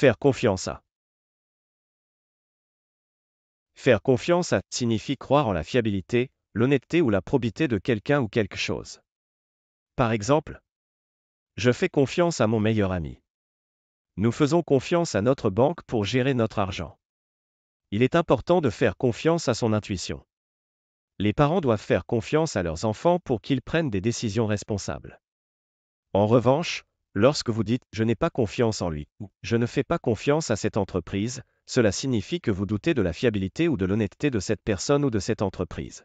Faire confiance à. Faire confiance à signifie croire en la fiabilité, l'honnêteté ou la probité de quelqu'un ou quelque chose. Par exemple, je fais confiance à mon meilleur ami. Nous faisons confiance à notre banque pour gérer notre argent. Il est important de faire confiance à son intuition. Les parents doivent faire confiance à leurs enfants pour qu'ils prennent des décisions responsables. En revanche, Lorsque vous dites ⁇ Je n'ai pas confiance en lui ⁇ ou ⁇ Je ne fais pas confiance à cette entreprise ⁇ cela signifie que vous doutez de la fiabilité ou de l'honnêteté de cette personne ou de cette entreprise.